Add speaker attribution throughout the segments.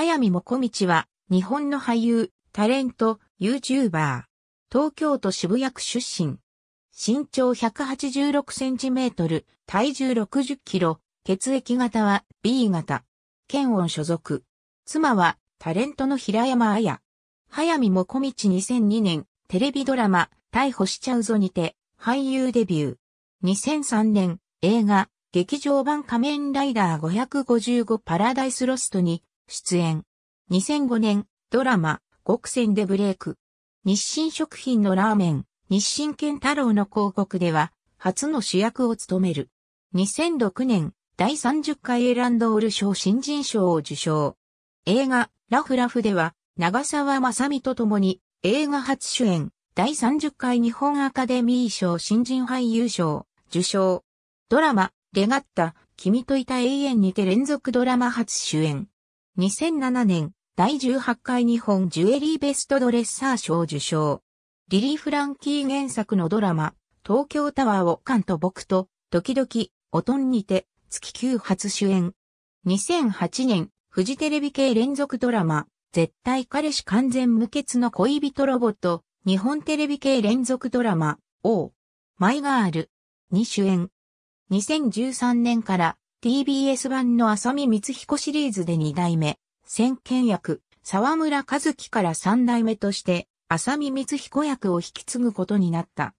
Speaker 1: 早見もこみちは、日本の俳優、タレント、ユーチューバー。東京都渋谷区出身。身長186センチメートル、体重60キロ、血液型は B 型。県音所属。妻は、タレントの平山綾。早見もこみち2002年、テレビドラマ、逮捕しちゃうぞにて、俳優デビュー。2003年、映画、劇場版仮面ライダー555パラダイスロストに出演。2005年、ドラマ、極戦でブレイク。日清食品のラーメン、日清健太郎の広告では、初の主役を務める。2006年、第30回エランドール賞新人賞を受賞。映画、ラフラフでは、長澤まさみと共に、映画初主演、第30回日本アカデミー賞新人俳優賞、受賞。ドラマ、レガッタ、君といた永遠にて連続ドラマ初主演。2007年、第18回日本ジュエリーベストドレッサー賞受賞。リリー・フランキー原作のドラマ、東京タワーをカンと僕と、時々、おとんにて、月級初主演。2008年、フジテレビ系連続ドラマ、絶対彼氏完全無欠の恋人ロボット、日本テレビ系連続ドラマ、王、マイガール、に主演。2013年から TBS 版の浅見光彦シリーズで2代目、先見役、沢村和樹から3代目として、浅見光彦役を引き継ぐことになった。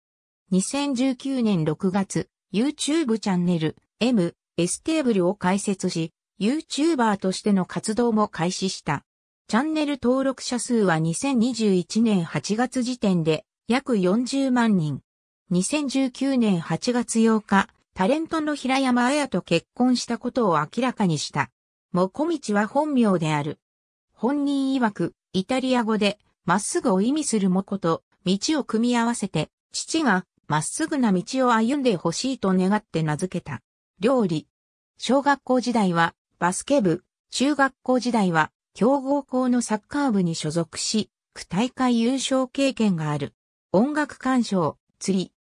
Speaker 1: 2019年6月、YouTube チャンネル、M、S テーブルを開設し、YouTuber としての活動も開始した。チャンネル登録者数は2021年8月時点で約40万人。2019年8月8日、タレントの平山綾と結婚したことを明らかにした。もこみちは本名である。本人曰く、イタリア語で、まっすぐを意味するもこと、道を組み合わせて、父が、まっすぐな道を歩んでほしいと願って名付けた。料理。小学校時代は、バスケ部、中学校時代は、強豪校のサッカー部に所属し、区大会優勝経験がある。音楽鑑賞、釣り。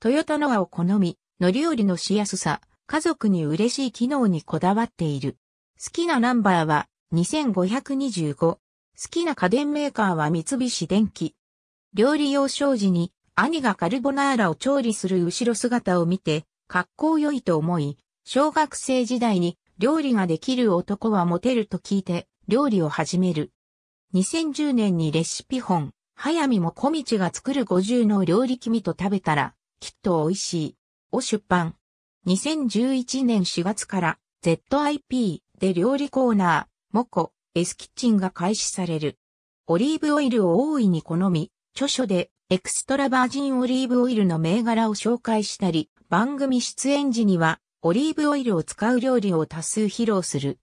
Speaker 1: トヨタノアを好み、乗り降りのしやすさ、家族に嬉しい機能にこだわっている。好きなナンバーは2525。好きな家電メーカーは三菱電機。料理用障子に兄がカルボナーラを調理する後ろ姿を見て、格好良いと思い、小学生時代に料理ができる男はモテると聞いて料理を始める。2010年にレシピ本、早見も小道が作る50の料理君と食べたら、きっと美味しい。を出版。2011年4月から ZIP で料理コーナー、モコ、エスキッチンが開始される。オリーブオイルを大いに好み、著書でエクストラバージンオリーブオイルの銘柄を紹介したり、番組出演時にはオリーブオイルを使う料理を多数披露する。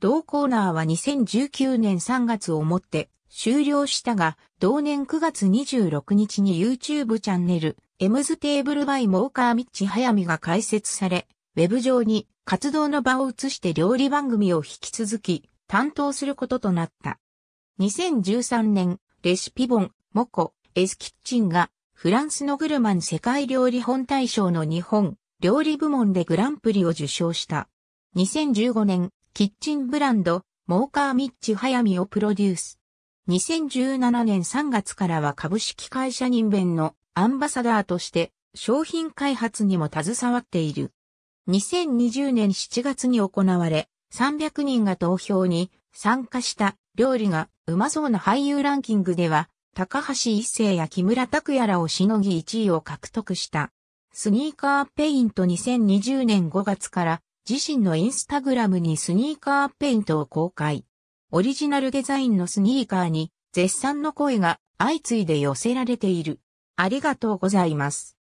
Speaker 1: 同コーナーは2019年3月をもって終了したが、同年9月26日に YouTube チャンネル、エムズテーブルバイモーカーミッチ早見が開設され、ウェブ上に活動の場を移して料理番組を引き続き担当することとなった。2013年、レシピ本、モコ、エスキッチンがフランスのグルマン世界料理本大賞の日本料理部門でグランプリを受賞した。2015年、キッチンブランド、モーカーミッチ早見をプロデュース。2017年3月からは株式会社人弁のアンバサダーとして商品開発にも携わっている。2020年7月に行われ、300人が投票に参加した料理がうまそうな俳優ランキングでは、高橋一生や木村拓也らをしのぎ1位を獲得した。スニーカーペイント2020年5月から自身のインスタグラムにスニーカーペイントを公開。オリジナルデザインのスニーカーに絶賛の声が相次いで寄せられている。ありがとうございます。